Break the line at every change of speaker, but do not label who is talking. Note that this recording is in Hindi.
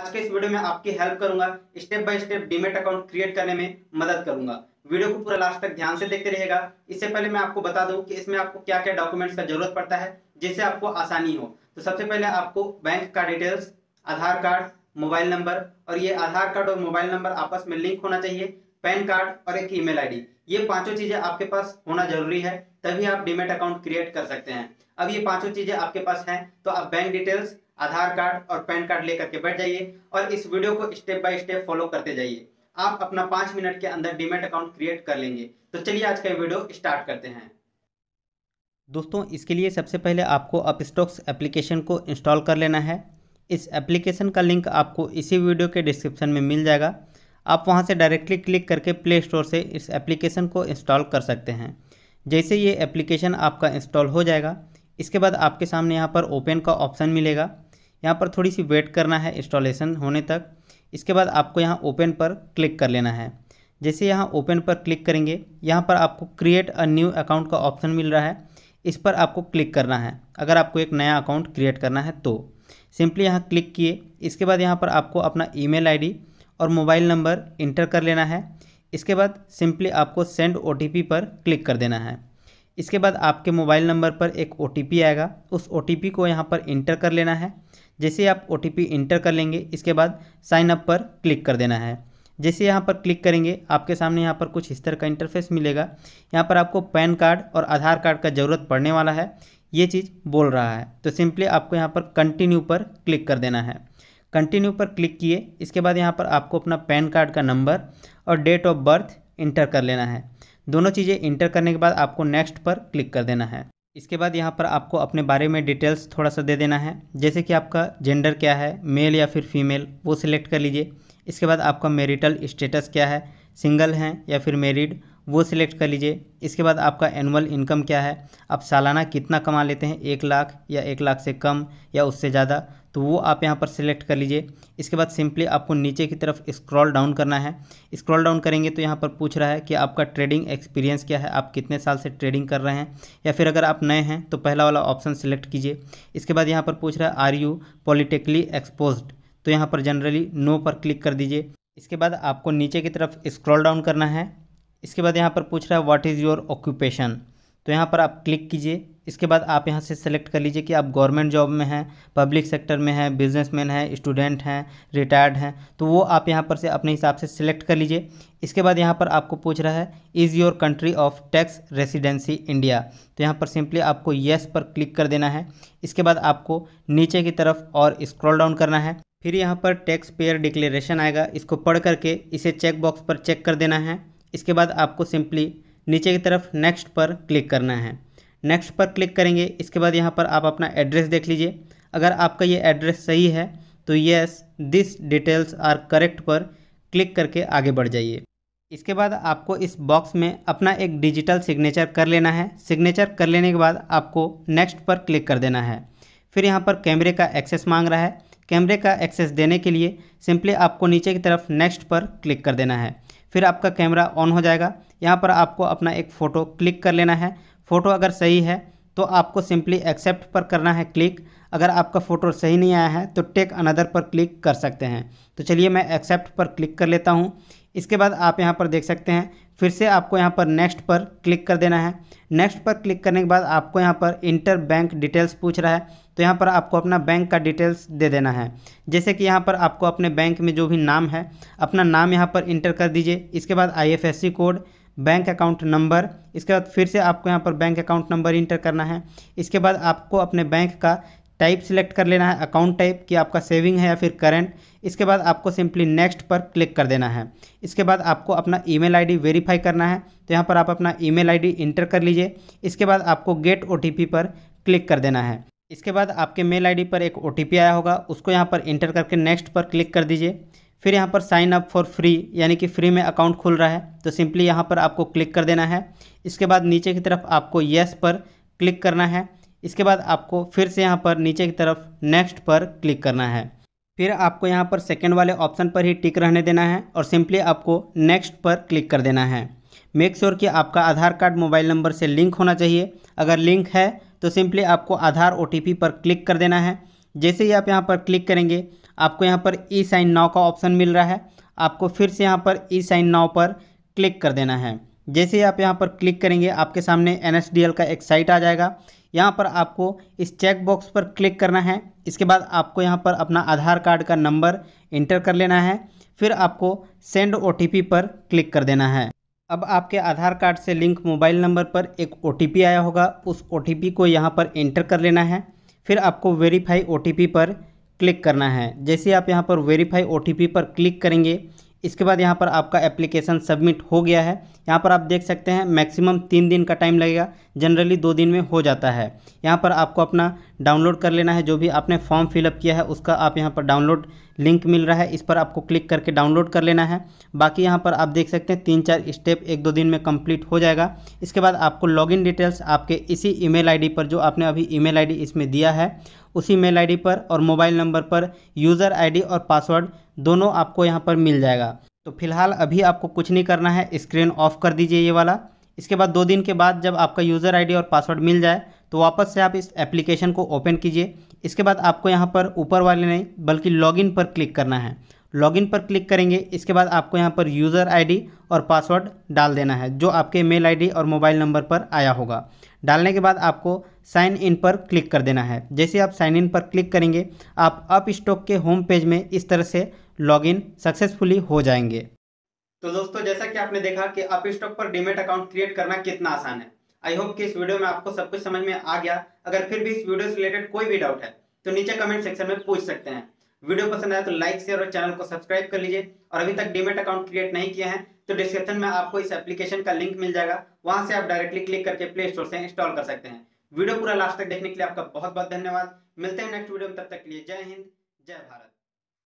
आज के इस वीडियो में आपकी हेल्प करूंगा step by step demat account create करने में मदद करूंगा वीडियो को पूरा लास्ट तक ध्यान से देखते रहेगा इससे पहले मैं आपको बता दूं कि इसमें आपको क्या क्या डॉक्यूमेंट्स का जरूरत पड़ता है जिससे आपको आसानी हो तो सबसे पहले आपको बैंक का details Aadhaar card mobile number और ये आधार कार्ड और मोबाइल नंबर आपस में लिंक होना चाहिए पैन कार्ड और एक ईमेल आईडी ये पांचों चीजें आपके पास होना जरूरी है तभी आप डीमेट अकाउंट क्रिएट कर सकते हैं अब ये पांचों चीजें आपके पास हैं तो आप बैंक डिटेल्स आधार कार्ड और पैन कार्ड लेकर के बैठ जाइए और इस वीडियो को स्टेप बाय स्टेप फॉलो करते जाइए आप अपना पाँच मिनट के अंदर डीमेट अकाउंट क्रिएट कर लेंगे तो चलिए आज का वीडियो स्टार्ट करते हैं दोस्तों इसके लिए सबसे पहले आपको अपस्टॉक्स एप्लीकेशन को इंस्टॉल कर लेना है इस एप्लीकेशन का लिंक आपको इसी वीडियो के डिस्क्रिप्शन में मिल जाएगा आप वहां से डायरेक्टली क्लिक करके प्ले स्टोर से इस एप्लीकेशन को इंस्टॉल कर सकते हैं जैसे ये एप्लीकेशन आपका इंस्टॉल हो जाएगा इसके बाद आपके सामने यहाँ पर ओपन का ऑप्शन मिलेगा यहाँ पर थोड़ी सी वेट करना है इंस्टॉलेशन होने तक इसके बाद आपको यहाँ ओपन पर क्लिक कर लेना है जैसे यहाँ ओपन पर क्लिक करेंगे यहाँ पर आपको क्रिएट अ न्यू अकाउंट का ऑप्शन मिल रहा है इस पर आपको क्लिक करना है अगर आपको एक नया अकाउंट क्रिएट करना है तो सिंपली यहाँ क्लिक किए इसके बाद यहाँ पर आपको अपना ईमेल आईडी और मोबाइल नंबर इंटर कर लेना है इसके बाद सिंपली आपको सेंड ओटीपी पर क्लिक कर देना है इसके बाद आपके मोबाइल नंबर पर एक ओ आएगा उस ओ को यहाँ पर इंटर कर लेना है जैसे आप ओ इंटर कर लेंगे इसके बाद साइन अप पर क्लिक कर देना है जैसे यहाँ पर क्लिक करेंगे आपके सामने यहाँ पर कुछ इस तरह का इंटरफेस मिलेगा यहाँ पर आपको पैन कार्ड और आधार कार्ड का ज़रूरत पड़ने वाला है ये चीज़ बोल रहा है तो सिंपली आपको यहाँ पर कंटिन्यू पर क्लिक कर देना है कंटिन्यू पर क्लिक किए इसके बाद यहाँ पर आपको अपना पैन कार्ड का नंबर और डेट ऑफ बर्थ इंटर कर लेना है दोनों चीज़ें इंटर करने के बाद आपको नेक्स्ट पर क्लिक कर देना है इसके बाद यहाँ पर आपको अपने बारे में डिटेल्स थोड़ा सा दे देना है जैसे कि आपका जेंडर क्या है मेल या फिर फीमेल वो सिलेक्ट कर लीजिए इसके बाद आपका मेरिटल स्टेटस क्या है सिंगल हैं या फिर मेरिड वो सिलेक्ट कर लीजिए इसके बाद आपका एनुअल इनकम क्या है आप सालाना कितना कमा लेते हैं एक लाख या एक लाख से कम या उससे ज़्यादा तो वो आप यहाँ पर सिलेक्ट कर लीजिए इसके बाद सिंपली आपको नीचे की तरफ स्क्रॉल डाउन करना है स्क्रॉल डाउन करेंगे तो यहाँ पर पूछ रहा है कि आपका ट्रेडिंग एक्सपीरियंस क्या है आप कितने साल से ट्रेडिंग कर रहे हैं या फिर अगर आप नए हैं तो पहला वाला ऑप्शन सिलेक्ट कीजिए इसके बाद यहाँ पर पूछ रहा है आर यू पॉलिटिकली एक्सपोज तो यहाँ पर जनरली नो पर क्लिक कर दीजिए इसके बाद आपको नीचे की तरफ स्क्रॉल डाउन करना है इसके बाद यहाँ पर पूछ रहा है व्हाट इज़ योर ऑक्यूपेशन तो यहाँ पर आप क्लिक कीजिए इसके बाद आप यहाँ से सेलेक्ट कर लीजिए कि आप गवर्नमेंट जॉब में हैं पब्लिक सेक्टर में हैं बिजनेसमैन हैं स्टूडेंट हैं रिटायर्ड हैं तो वो आप यहाँ पर से अपने हिसाब से सिलेक्ट कर लीजिए इसके बाद यहाँ पर आपको पूछ रहा है is your country of tax residency India तो यहाँ पर सिंपली आपको येस पर क्लिक कर देना है इसके बाद आपको नीचे की तरफ और इस्क्रॉल डाउन करना है फिर यहाँ पर टैक्स पेयर डिक्लेरेशन आएगा इसको पढ़ करके इसे चेक बॉक्स पर चेक कर देना है इसके बाद आपको सिंपली नीचे की तरफ नेक्स्ट पर क्लिक करना है नेक्स्ट पर क्लिक करेंगे इसके बाद यहाँ पर आप अपना एड्रेस देख लीजिए अगर आपका ये एड्रेस सही है तो yes this details are correct पर क्लिक करके आगे बढ़ जाइए इसके बाद आपको इस बॉक्स में अपना एक डिजिटल सिग्नेचर कर लेना है सिग्नेचर कर लेने के बाद आपको नेक्स्ट पर क्लिक कर देना है फिर यहाँ पर कैमरे का एक्सेस मांग रहा है कैमरे का एक्सेस देने के लिए सिंपली आपको नीचे की तरफ नेक्स्ट पर क्लिक कर देना है फिर आपका कैमरा ऑन हो जाएगा यहाँ पर आपको अपना एक फ़ोटो क्लिक कर लेना है फ़ोटो अगर सही है तो आपको सिंपली एक्सेप्ट पर करना है क्लिक अगर आपका फ़ोटो सही नहीं आया है तो टेक अनदर पर क्लिक कर सकते हैं तो चलिए मैं एक्सेप्ट पर क्लिक कर लेता हूँ इसके बाद आप यहाँ पर देख सकते हैं फिर से आपको यहाँ पर नेक्स्ट पर क्लिक कर देना है नेक्स्ट पर क्लिक करने के बाद आपको यहाँ पर इंटर बैंक डिटेल्स पूछ रहा है तो यहाँ पर आपको अपना बैंक का डिटेल्स दे देना है जैसे कि यहाँ पर आपको अपने बैंक में जो भी नाम है अपना नाम यहाँ पर इंटर कर दीजिए इसके बाद I code bank account number इसके बाद फिर से आपको यहाँ पर बैंक अकाउंट नंबर इंटर करना है इसके बाद आपको अपने बैंक का टाइप सिलेक्ट कर लेना है अकाउंट टाइप कि आपका सेविंग है या फिर करंट इसके बाद आपको सिंपली नेक्स्ट पर क्लिक कर देना है इसके बाद आपको अपना ईमेल आईडी वेरीफाई करना है तो यहाँ पर आप अपना ईमेल आईडी इंटर कर लीजिए इसके बाद आपको गेट ओटीपी पर क्लिक कर देना है इसके बाद आपके मेल आईडी पर एक ओटीपी आया होगा उसको यहाँ पर इंटर करके नेक्स्ट पर क्लिक कर दीजिए फिर यहाँ पर साइन अप फॉर फ्री यानी कि फ्री में अकाउंट खुल रहा है तो सिंपली यहाँ पर आपको क्लिक कर देना है इसके बाद नीचे की तरफ आपको येस पर क्लिक करना है इसके बाद आपको फिर से यहाँ पर नीचे की तरफ नेक्स्ट पर क्लिक करना है फिर आपको यहाँ पर सेकेंड वाले ऑप्शन पर ही टिक रहने देना है और सिंपली आपको नेक्स्ट पर क्लिक कर देना है मेक श्योर sure कि आपका आधार कार्ड मोबाइल नंबर से लिंक होना चाहिए अगर लिंक है तो सिंपली आपको आधार ओ पर क्लिक कर देना है जैसे ही आप यहाँ पर क्लिक करेंगे आपको यहाँ पर ई साइन नाव का ऑप्शन मिल रहा है आपको फिर से यहाँ पर ई साइन नाव पर क्लिक कर देना है जैसे ही आप यहाँ पर क्लिक करेंगे आपके सामने एन का एक साइट आ जाएगा यहाँ पर आपको इस चेक बॉक्स पर क्लिक करना है इसके बाद आपको यहाँ पर अपना आधार कार्ड का नंबर इंटर कर लेना है फिर आपको सेंड ओ पर क्लिक कर देना है अब आपके आधार कार्ड से लिंक मोबाइल नंबर पर एक ओ आया होगा उस ओ को यहाँ पर इंटर कर लेना है फिर आपको वेरीफाई ओ पर क्लिक करना है जैसे आप यहाँ पर वेरीफाई ओ पर क्लिक करेंगे इसके बाद यहाँ पर आपका एप्लीकेशन सबमिट हो गया है यहाँ पर आप देख सकते हैं मैक्सिमम तीन दिन का टाइम लगेगा जनरली दो दिन में हो जाता है यहाँ पर आपको अपना डाउनलोड कर लेना है जो भी आपने फॉर्म फिलअप किया है उसका आप यहाँ पर डाउनलोड लिंक मिल रहा है इस पर आपको क्लिक करके डाउनलोड कर लेना है बाकी यहाँ पर आप देख सकते हैं तीन चार स्टेप एक दो दिन में कंप्लीट हो जाएगा इसके बाद आपको लॉगिन डिटेल्स आपके इसी ईमेल आईडी पर जो आपने अभी ईमेल आईडी इसमें दिया है उसी मेल आई पर और मोबाइल नंबर पर यूज़र आई और पासवर्ड दोनों आपको यहाँ पर मिल जाएगा तो फिलहाल अभी आपको कुछ नहीं करना है स्क्रीन ऑफ कर दीजिए ये वाला इसके बाद दो दिन के बाद जब आपका यूज़र आई और पासवर्ड मिल जाए तो वापस से आप इस एप्लीकेशन को ओपन कीजिए इसके बाद आपको यहाँ पर ऊपर वाले नहीं बल्कि लॉगिन पर क्लिक करना है लॉगिन पर क्लिक करेंगे इसके बाद आपको यहाँ पर यूज़र आईडी और पासवर्ड डाल देना है जो आपके मेल आईडी और मोबाइल नंबर पर आया होगा डालने के बाद आपको साइन इन पर क्लिक कर देना है जैसे आप साइन इन पर क्लिक करेंगे आप अप स्टॉक के होम पेज में इस तरह से लॉगिन सक्सेसफुली हो जाएंगे तो दोस्तों जैसा कि आपने देखा कि अप स्टॉक पर डिमेट अकाउंट क्रिएट करना कितना आसान है आई होप कि इस वीडियो में आपको सब कुछ समझ में आ गया अगर फिर भी इस वीडियो से रिलेटेड कोई भी डाउट है तो नीचे कमेंट सेक्शन में पूछ सकते हैं वीडियो पसंद आया तो लाइक शेयर और चैनल को सब्सक्राइब कर लीजिए और अभी तक डीमेट अकाउंट क्रिएट नहीं किया है तो डिस्क्रिप्शन में आपको इस एप्लीकेशन का लिंक मिल जाएगा वहां से आप डायरेक्टली क्लिक करके प्ले स्टोर से इंस्टॉल कर सकते हैं वीडियो पूरा लास्ट तक देखने के लिए आपका बहुत बहुत धन्यवाद मिलते हैं नेक्स्ट वीडियो में तब तक के लिए जय हिंद जय भारत